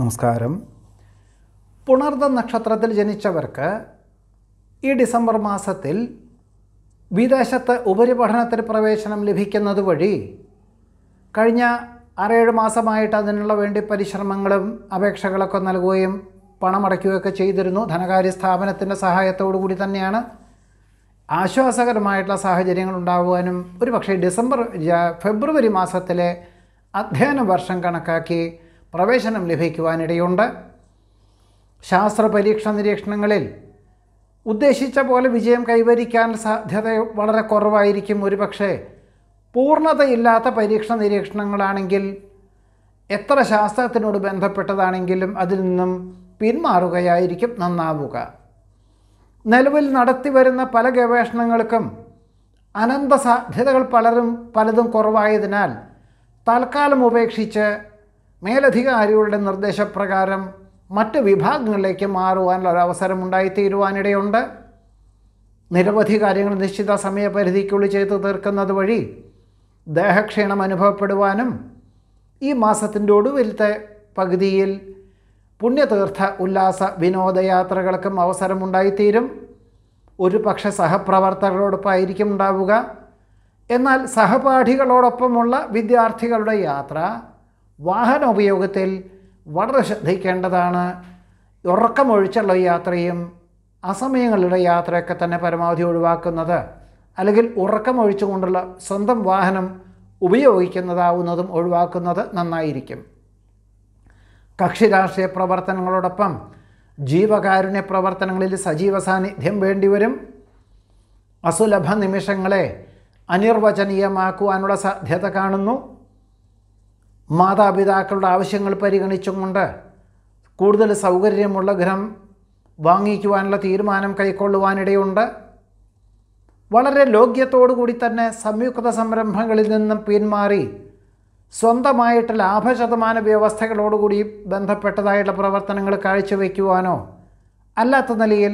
നമസ്കാരം പുണർദ നക്ഷത്രത്തിൽ ജനിച്ചവർക്ക് ഈ ഡിസംബർ മാസത്തിൽ വിദേശത്ത് ഉപരിപഠനത്തിന് പ്രവേശനം ലഭിക്കുന്നത് വഴി കഴിഞ്ഞ ആറേഴ് മാസമായിട്ട് അതിനുള്ള വേണ്ടി പരിശ്രമങ്ങളും അപേക്ഷകളൊക്കെ നൽകുകയും പണമടയ്ക്കുകയൊക്കെ ചെയ്തിരുന്നു ധനകാര്യ സ്ഥാപനത്തിൻ്റെ സഹായത്തോടു കൂടി തന്നെയാണ് ആശ്വാസകരമായിട്ടുള്ള സാഹചര്യങ്ങൾ ഉണ്ടാകുവാനും പക്ഷേ ഡിസംബർ ഫെബ്രുവരി മാസത്തിലെ അധ്യയന വർഷം കണക്കാക്കി പ്രവേശനം ലഭിക്കുവാനിടയുണ്ട് ശാസ്ത്ര പരീക്ഷ നിരീക്ഷണങ്ങളിൽ ഉദ്ദേശിച്ച പോലെ വിജയം കൈവരിക്കാൻ സാധ്യത വളരെ കുറവായിരിക്കും ഒരുപക്ഷെ പൂർണ്ണതയില്ലാത്ത പരീക്ഷ നിരീക്ഷണങ്ങളാണെങ്കിൽ എത്ര ശാസ്ത്രത്തിനോട് ബന്ധപ്പെട്ടതാണെങ്കിലും അതിൽ നിന്നും പിന്മാറുകയായിരിക്കും നന്നാവുക നിലവിൽ നടത്തിവരുന്ന പല ഗവേഷണങ്ങൾക്കും അനന്ത സാധ്യതകൾ പലരും പലതും കുറവായതിനാൽ തൽക്കാലം ഉപേക്ഷിച്ച് മേലധികാരികളുടെ നിർദ്ദേശപ്രകാരം മറ്റ് വിഭാഗങ്ങളിലേക്ക് മാറുവാനുള്ള ഒരു അവസരമുണ്ടായിത്തീരുവാനിടയുണ്ട് നിരവധി കാര്യങ്ങൾ നിശ്ചിത സമയപരിധിക്കുള്ളിൽ ചെയ്തു തീർക്കുന്നത് വഴി ദേഹക്ഷീണം അനുഭവപ്പെടുവാനും ഈ മാസത്തിൻ്റെ ഒടുവിലത്തെ പകുതിയിൽ പുണ്യതീർത്ഥ ഉല്ലാസ വിനോദയാത്രകൾക്കും അവസരമുണ്ടായിത്തീരും ഒരു പക്ഷെ സഹപ്രവർത്തകരോടൊപ്പമായിരിക്കും ഉണ്ടാവുക എന്നാൽ സഹപാഠികളോടൊപ്പമുള്ള വിദ്യാർത്ഥികളുടെ യാത്ര വാഹന ഉപയോഗത്തിൽ വളരെ ശ്രദ്ധിക്കേണ്ടതാണ് ഉറക്കമൊഴിച്ചുള്ള യാത്രയും അസമയങ്ങളുടെ യാത്രയൊക്കെ തന്നെ പരമാവധി ഒഴിവാക്കുന്നത് അല്ലെങ്കിൽ ഉറക്കമൊഴിച്ചുകൊണ്ടുള്ള സ്വന്തം വാഹനം ഉപയോഗിക്കുന്നതാവുന്നതും ഒഴിവാക്കുന്നത് നന്നായിരിക്കും കക്ഷി രാഷ്ട്രീയ പ്രവർത്തനങ്ങളോടൊപ്പം ജീവകാരുണ്യ പ്രവർത്തനങ്ങളിൽ സജീവ സാന്നിധ്യം വേണ്ടിവരും അസുലഭ നിമിഷങ്ങളെ അനിർവചനീയമാക്കുവാനുള്ള സാധ്യത കാണുന്നു മാതാപിതാക്കളുടെ ആവശ്യങ്ങൾ പരിഗണിച്ചുകൊണ്ട് കൂടുതൽ സൗകര്യമുള്ള ഗൃഹം വാങ്ങിക്കുവാനുള്ള തീരുമാനം കൈക്കൊള്ളുവാനിടയുണ്ട് വളരെ കൂടി തന്നെ സംയുക്ത സംരംഭങ്ങളിൽ നിന്നും പിന്മാറി സ്വന്തമായിട്ട് ലാഭശതമാന വ്യവസ്ഥകളോടുകൂടി ബന്ധപ്പെട്ടതായിട്ടുള്ള പ്രവർത്തനങ്ങൾ കാഴ്ചവെക്കുവാനോ അല്ലാത്ത നിലയിൽ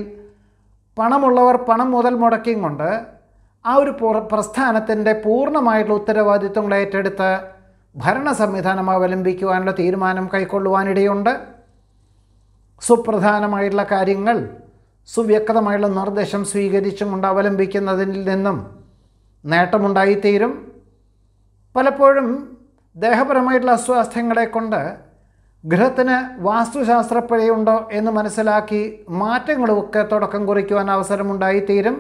പണമുള്ളവർ പണം മുതൽ മുടക്കിയും കൊണ്ട് ആ ഒരു പ്രസ്ഥാനത്തിൻ്റെ പൂർണ്ണമായിട്ടുള്ള ഉത്തരവാദിത്വങ്ങൾ ഏറ്റെടുത്ത് ഭരണ സംവിധാനം അവലംബിക്കുവാനുള്ള തീരുമാനം കൈക്കൊള്ളുവാനിടയുണ്ട് സുപ്രധാനമായിട്ടുള്ള കാര്യങ്ങൾ സുവ്യക്തമായുള്ള നിർദ്ദേശം സ്വീകരിച്ചും കൊണ്ട് അവലംബിക്കുന്നതിൽ നിന്നും നേട്ടമുണ്ടായിത്തീരും പലപ്പോഴും ദേഹപരമായിട്ടുള്ള അസ്വാസ്ഥ്യങ്ങളെ കൊണ്ട് ഗൃഹത്തിന് വാസ്തുശാസ്ത്രപ്പഴയുണ്ടോ എന്ന് മനസ്സിലാക്കി മാറ്റങ്ങളുമൊക്കെ തുടക്കം കുറിക്കുവാൻ അവസരമുണ്ടായിത്തീരും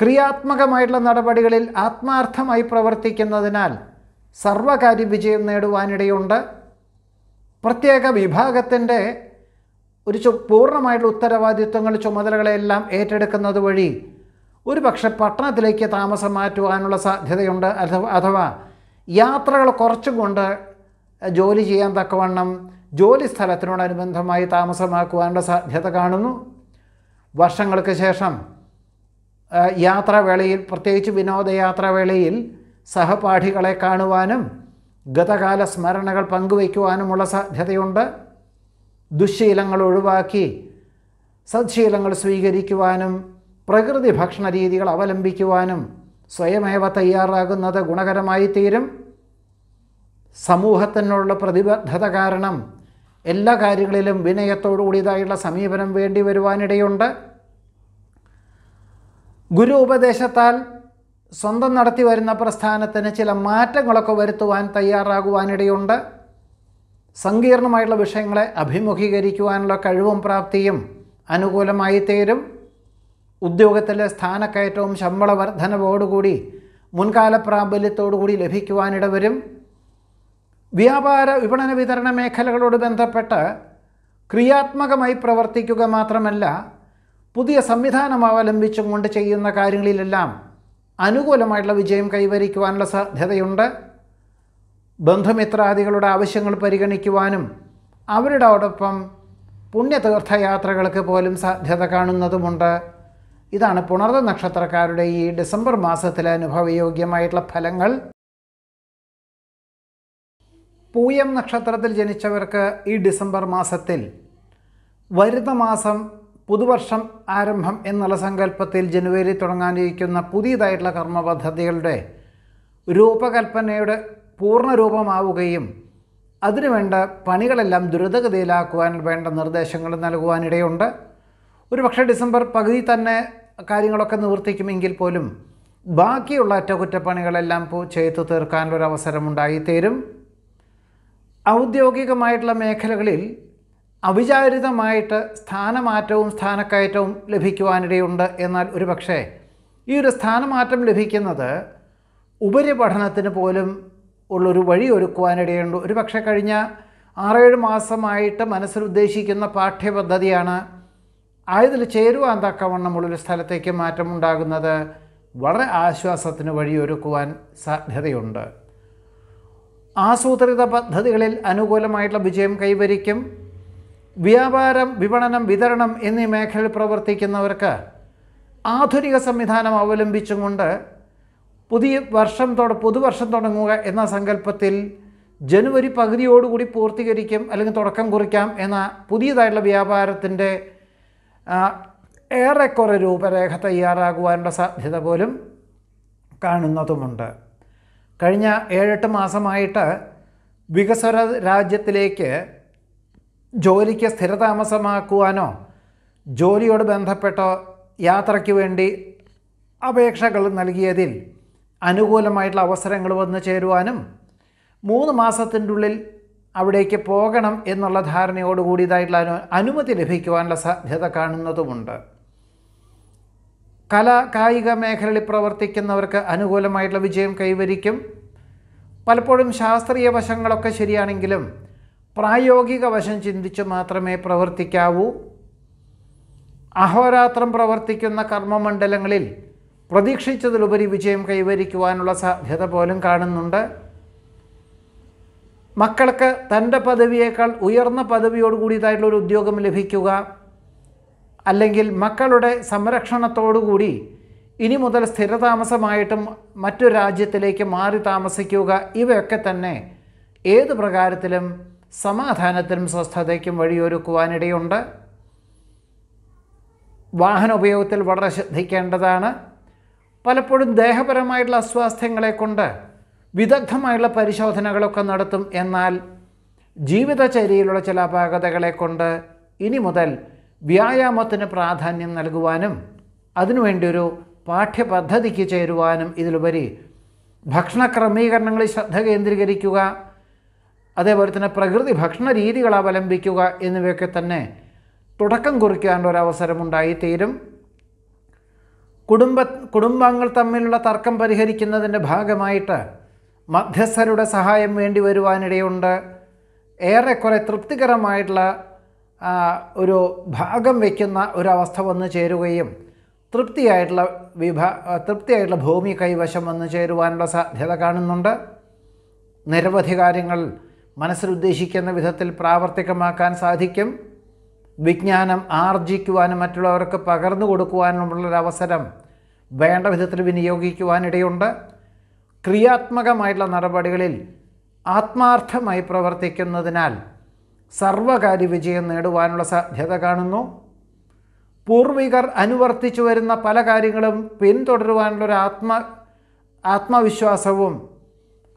ക്രിയാത്മകമായിട്ടുള്ള നടപടികളിൽ ആത്മാർത്ഥമായി പ്രവർത്തിക്കുന്നതിനാൽ സർവകാര്യ വിജയം നേടുവാനിടയുണ്ട് പ്രത്യേക വിഭാഗത്തിൻ്റെ ഒരു ചു പൂർണ്ണമായിട്ടുള്ള ഉത്തരവാദിത്വങ്ങൾ ചുമതലകളെല്ലാം ഏറ്റെടുക്കുന്നത് വഴി ഒരു പക്ഷെ പട്ടണത്തിലേക്ക് താമസം മാറ്റുവാനുള്ള സാധ്യതയുണ്ട് അഥവാ യാത്രകൾ കുറച്ചും കൊണ്ട് ജോലി ചെയ്യാൻ തക്കവണ്ണം ജോലി സ്ഥലത്തിനോടനുബന്ധമായി താമസമാക്കുവാനുള്ള സാധ്യത കാണുന്നു വർഷങ്ങൾക്ക് ശേഷം യാത്രാവേളയിൽ പ്രത്യേകിച്ച് വിനോദയാത്രാവേളയിൽ സഹപാഠികളെ കാണുവാനും ഗതകാല സ്മരണകൾ പങ്കുവയ്ക്കുവാനുമുള്ള സാധ്യതയുണ്ട് ദുശ്ശീലങ്ങൾ ഒഴിവാക്കി സദ്ശീലങ്ങൾ സ്വീകരിക്കുവാനും പ്രകൃതി ഭക്ഷണ രീതികൾ അവലംബിക്കുവാനും സ്വയമേവ തയ്യാറാകുന്നത് ഗുണകരമായി തീരും സമൂഹത്തിനുള്ള പ്രതിബദ്ധത കാരണം എല്ലാ കാര്യങ്ങളിലും വിനയത്തോടുകൂടിയതായുള്ള കൂടിയതായുള്ള സമീപനം വേണ്ടി വരുവാനിടയുണ്ട് ഗുരു ഉപദേശത്താൽ സ്വന്തം നടത്തി വരുന്ന പ്രസ്ഥാനത്തിന് ചില മാറ്റങ്ങളൊക്കെ വരുത്തുവാൻ തയ്യാറാകുവാനിടയുണ്ട് സങ്കീർണമായിട്ടുള്ള വിഷയങ്ങളെ അഭിമുഖീകരിക്കുവാനുള്ള കഴിവും പ്രാപ്തിയും അനുകൂലമായി തീരും ഉദ്യോഗത്തിലെ സ്ഥാനക്കയറ്റവും ശമ്പള വർധനവോടുകൂടി മുൻകാല പ്രാബല്യത്തോടുകൂടി വരും വ്യാപാര വിപണന വിതരണ മേഖലകളോട് ബന്ധപ്പെട്ട് ക്രിയാത്മകമായി പ്രവർത്തിക്കുക മാത്രമല്ല പുതിയ സംവിധാനം അവലംബിച്ചും കൊണ്ട് ചെയ്യുന്ന കാര്യങ്ങളിലെല്ലാം അനുകൂലമായിട്ടുള്ള വിജയം കൈവരിക്കുവാനുള്ള സാധ്യതയുണ്ട് ബന്ധുമിത്രാദികളുടെ ആവശ്യങ്ങൾ പരിഗണിക്കുവാനും അവരോടൊപ്പം പുണ്യതീർത്ഥയാത്രകൾക്ക് പോലും സാധ്യത കാണുന്നതുമുണ്ട് ഇതാണ് പുണർന്ന നക്ഷത്രക്കാരുടെ ഈ ഡിസംബർ മാസത്തിലെ അനുഭവയോഗ്യമായിട്ടുള്ള ഫലങ്ങൾ പൂയം നക്ഷത്രത്തിൽ ജനിച്ചവർക്ക് ഈ ഡിസംബർ മാസത്തിൽ വരുന്ന മാസം പുതുവർഷം ആരംഭം എന്നുള്ള സങ്കല്പത്തിൽ ജനുവരി തുടങ്ങാനിരിക്കുന്ന പുതിയതായിട്ടുള്ള കർമ്മപദ്ധതികളുടെ രൂപകൽപ്പനയുടെ പൂർണ്ണരൂപമാവുകയും അതിനുവേണ്ട പണികളെല്ലാം ദ്രുതഗതിയിലാക്കുവാൻ വേണ്ട നിർദ്ദേശങ്ങൾ നൽകുവാനിടയുണ്ട് ഒരു പക്ഷേ ഡിസംബർ പകുതി തന്നെ കാര്യങ്ങളൊക്കെ നിവർത്തിക്കുമെങ്കിൽ പോലും ബാക്കിയുള്ള അറ്റകുറ്റപ്പണികളെല്ലാം ചെയ്തു തീർക്കാനുള്ളൊരവസരമുണ്ടായിത്തീരും ഔദ്യോഗികമായിട്ടുള്ള മേഖലകളിൽ അവിചാരിതമായിട്ട് സ്ഥാനമാറ്റവും സ്ഥാനക്കയറ്റവും ലഭിക്കുവാനിടയുണ്ട് എന്നാൽ ഒരു പക്ഷേ ഈ ഒരു സ്ഥാനമാറ്റം ലഭിക്കുന്നത് ഉപരിപഠനത്തിന് പോലും ഉള്ളൊരു വഴി ഒരുക്കുവാനിടയുണ്ട് ഒരു പക്ഷേ കഴിഞ്ഞ ആറേഴ് മാസമായിട്ട് മനസ്സിൽ ഉദ്ദേശിക്കുന്ന പാഠ്യപദ്ധതിയാണ് ആയതിൽ ചേരുവാൻ തക്കവണ്ണമുള്ളൊരു സ്ഥലത്തേക്ക് മാറ്റമുണ്ടാകുന്നത് വളരെ ആശ്വാസത്തിന് വഴിയൊരുക്കുവാൻ സാധ്യതയുണ്ട് ആസൂത്രിത പദ്ധതികളിൽ അനുകൂലമായിട്ടുള്ള വിജയം കൈവരിക്കും വ്യാപാരം വിപണനം വിതരണം എന്നീ മേഖലയിൽ പ്രവർത്തിക്കുന്നവർക്ക് ആധുനിക സംവിധാനം കൊണ്ട് പുതിയ വർഷം തുട പുതുവർഷം തുടങ്ങുക എന്ന സങ്കല്പത്തിൽ ജനുവരി പകുതിയോടുകൂടി പൂർത്തീകരിക്കും അല്ലെങ്കിൽ തുടക്കം കുറിക്കാം എന്ന പുതിയതായിട്ടുള്ള വ്യാപാരത്തിൻ്റെ ഏറെക്കുറെ രൂപരേഖ തയ്യാറാകുവാനുള്ള സാധ്യത പോലും കാണുന്നതുമുണ്ട് കഴിഞ്ഞ ഏഴെട്ട് മാസമായിട്ട് വികസ്വര രാജ്യത്തിലേക്ക് ജോലിക്ക് സ്ഥിരതാമസമാക്കുവാനോ ജോലിയോട് ബന്ധപ്പെട്ടോ യാത്രയ്ക്ക് വേണ്ടി അപേക്ഷകൾ നൽകിയതിൽ അനുകൂലമായിട്ടുള്ള അവസരങ്ങൾ വന്നു ചേരുവാനും മൂന്ന് മാസത്തിൻ്റെ ഉള്ളിൽ അവിടേക്ക് പോകണം എന്നുള്ള ധാരണയോടുകൂടി ഇതായിട്ടുള്ള അനുമതി ലഭിക്കുവാനുള്ള സാധ്യത കാണുന്നതുമുണ്ട് കല കായിക മേഖലയിൽ പ്രവർത്തിക്കുന്നവർക്ക് അനുകൂലമായിട്ടുള്ള വിജയം കൈവരിക്കും പലപ്പോഴും ശാസ്ത്രീയ വശങ്ങളൊക്കെ ശരിയാണെങ്കിലും പ്രായോഗിക വശം ചിന്തിച്ച് മാത്രമേ പ്രവർത്തിക്കാവൂ അഹോരാത്രം പ്രവർത്തിക്കുന്ന കർമ്മമണ്ഡലങ്ങളിൽ പ്രതീക്ഷിച്ചതിലുപരി വിജയം കൈവരിക്കുവാനുള്ള സാധ്യത പോലും കാണുന്നുണ്ട് മക്കൾക്ക് തൻ്റെ പദവിയേക്കാൾ ഉയർന്ന പദവിയോട് ഒരു ഉദ്യോഗം ലഭിക്കുക അല്ലെങ്കിൽ മക്കളുടെ സംരക്ഷണത്തോടുകൂടി ഇനി മുതൽ സ്ഥിരതാമസമായിട്ടും മറ്റു രാജ്യത്തിലേക്ക് മാറി താമസിക്കുക ഇവയൊക്കെ തന്നെ ഏത് പ്രകാരത്തിലും സമാധാനത്തിനും സ്വസ്ഥതയ്ക്കും വഴിയൊരുക്കുവാനിടയുണ്ട് വാഹന ഉപയോഗത്തിൽ വളരെ ശ്രദ്ധിക്കേണ്ടതാണ് പലപ്പോഴും ദേഹപരമായിട്ടുള്ള അസ്വാസ്ഥ്യങ്ങളെ കൊണ്ട് വിദഗ്ധമായുള്ള പരിശോധനകളൊക്കെ നടത്തും എന്നാൽ ജീവിതചര്യയിലുള്ള ചില അപാകതകളെ കൊണ്ട് ഇനി മുതൽ വ്യായാമത്തിന് പ്രാധാന്യം നൽകുവാനും അതിനുവേണ്ടി ഒരു പാഠ്യപദ്ധതിക്ക് ചേരുവാനും ഇതിലുപരി ഭക്ഷണ ക്രമീകരണങ്ങളിൽ ശ്രദ്ധ കേന്ദ്രീകരിക്കുക അതേപോലെ തന്നെ പ്രകൃതി ഭക്ഷണ രീതികൾ അവലംബിക്കുക എന്നിവയൊക്കെ തന്നെ തുടക്കം കുറിക്കാനുള്ള ഒരവസരമുണ്ടായിത്തീരും കുടുംബ കുടുംബാംഗങ്ങൾ തമ്മിലുള്ള തർക്കം പരിഹരിക്കുന്നതിൻ്റെ ഭാഗമായിട്ട് മധ്യസ്ഥരുടെ സഹായം വേണ്ടി വരുവാനിടയുണ്ട് ഏറെക്കുറെ തൃപ്തികരമായിട്ടുള്ള ഒരു ഭാഗം വയ്ക്കുന്ന ഒരവസ്ഥ വന്നു ചേരുകയും തൃപ്തിയായിട്ടുള്ള വിഭാ തൃപ്തിയായിട്ടുള്ള ഭൂമി കൈവശം വന്നു ചേരുവാനുള്ള സാധ്യത കാണുന്നുണ്ട് നിരവധി കാര്യങ്ങൾ മനസ്സിലുദ്ദേശിക്കുന്ന വിധത്തിൽ പ്രാവർത്തികമാക്കാൻ സാധിക്കും വിജ്ഞാനം ആർജിക്കുവാനും മറ്റുള്ളവർക്ക് പകർന്നു കൊടുക്കുവാനുമുള്ളൊരവസരം വേണ്ട വിധത്തിൽ വിനിയോഗിക്കുവാനിടയുണ്ട് ക്രിയാത്മകമായിട്ടുള്ള നടപടികളിൽ ആത്മാർത്ഥമായി പ്രവർത്തിക്കുന്നതിനാൽ സർവകാര്യ വിജയം നേടുവാനുള്ള സാധ്യത കാണുന്നു പൂർവികർ അനുവർത്തിച്ചു വരുന്ന പല കാര്യങ്ങളും പിന്തുടരുവാനുള്ളൊരു ആത്മ ആത്മവിശ്വാസവും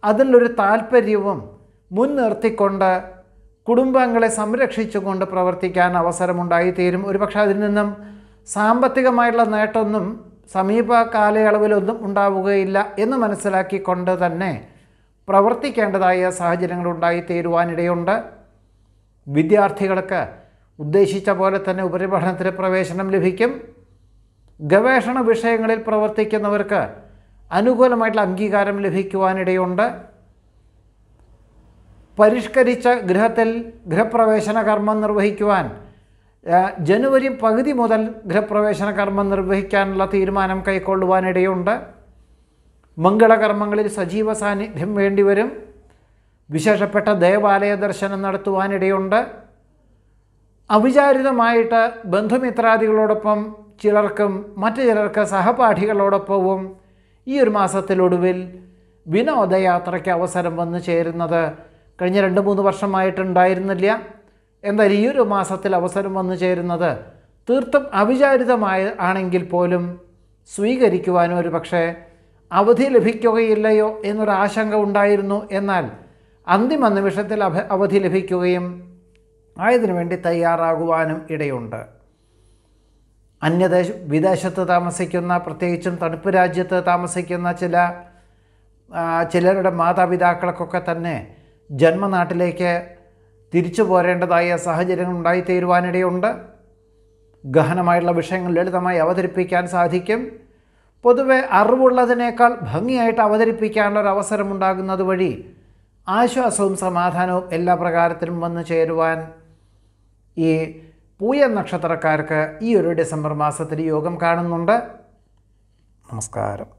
അതിലൊരു താല്പര്യവും മുൻനിർത്തിക്കൊണ്ട് കുടുംബങ്ങളെ സംരക്ഷിച്ചുകൊണ്ട് പ്രവർത്തിക്കാൻ അവസരമുണ്ടായിത്തീരും പക്ഷേ അതിൽ നിന്നും സാമ്പത്തികമായിട്ടുള്ള നേട്ടമൊന്നും സമീപ കാലയളവിലൊന്നും ഉണ്ടാവുകയില്ല എന്ന് മനസ്സിലാക്കിക്കൊണ്ട് തന്നെ പ്രവർത്തിക്കേണ്ടതായ സാഹചര്യങ്ങൾ ഉണ്ടായിത്തീരുവാനിടയുണ്ട് വിദ്യാർത്ഥികൾക്ക് ഉദ്ദേശിച്ച പോലെ തന്നെ ഉപരിപഠനത്തിന് പ്രവേശനം ലഭിക്കും ഗവേഷണ വിഷയങ്ങളിൽ പ്രവർത്തിക്കുന്നവർക്ക് അനുകൂലമായിട്ടുള്ള അംഗീകാരം ലഭിക്കുവാനിടയുണ്ട് പരിഷ്കരിച്ച ഗൃഹത്തിൽ ഗൃഹപ്രവേശന കർമ്മം നിർവഹിക്കുവാൻ ജനുവരി പകുതി മുതൽ ഗൃഹപ്രവേശന കർമ്മം നിർവഹിക്കാനുള്ള തീരുമാനം കൈക്കൊള്ളുവാനിടയുണ്ട് മംഗളകർമ്മങ്ങളിൽ സജീവ സാന്നിധ്യം വേണ്ടിവരും വിശേഷപ്പെട്ട ദേവാലയ ദർശനം നടത്തുവാനിടയുണ്ട് അവിചാരിതമായിട്ട് ബന്ധുമിത്രാദികളോടൊപ്പം ചിലർക്കും മറ്റു ചിലർക്ക് സഹപാഠികളോടൊപ്പവും ഈ ഒരു മാസത്തിലൊടുവിൽ വിനോദയാത്രയ്ക്ക് അവസരം വന്നു ചേരുന്നത് കഴിഞ്ഞ രണ്ട് മൂന്ന് വർഷമായിട്ടുണ്ടായിരുന്നില്ല എന്നാൽ ഈ ഒരു മാസത്തിൽ അവസരം വന്നു ചേരുന്നത് തീർത്തും അവിചാരിതമായ ആണെങ്കിൽ പോലും സ്വീകരിക്കുവാനും ഒരു പക്ഷേ അവധി ലഭിക്കുകയില്ലയോ എന്നൊരു ആശങ്ക ഉണ്ടായിരുന്നു എന്നാൽ അന്തിമ നിമിഷത്തിൽ അഭ അവധി ലഭിക്കുകയും ആയതിനു വേണ്ടി തയ്യാറാകുവാനും ഇടയുണ്ട് അന്യദേശ വിദേശത്ത് താമസിക്കുന്ന പ്രത്യേകിച്ചും തണുപ്പ് രാജ്യത്ത് താമസിക്കുന്ന ചില ചിലരുടെ മാതാപിതാക്കൾക്കൊക്കെ തന്നെ ജന്മനാട്ടിലേക്ക് തിരിച്ചു പോരേണ്ടതായ സാഹചര്യങ്ങൾ ഉണ്ടായിത്തീരുവാനിടയുണ്ട് ഗഹനമായുള്ള വിഷയങ്ങൾ ലളിതമായി അവതരിപ്പിക്കാൻ സാധിക്കും പൊതുവെ അറിവുള്ളതിനേക്കാൾ ഭംഗിയായിട്ട് അവതരിപ്പിക്കാനുള്ള ഒരു അവസരമുണ്ടാകുന്നത് വഴി ആശ്വാസവും സമാധാനവും എല്ലാ പ്രകാരത്തിലും വന്നു ചേരുവാൻ ഈ പൂയ നക്ഷത്രക്കാർക്ക് ഈ ഒരു ഡിസംബർ മാസത്തിൽ യോഗം കാണുന്നുണ്ട് നമസ്കാരം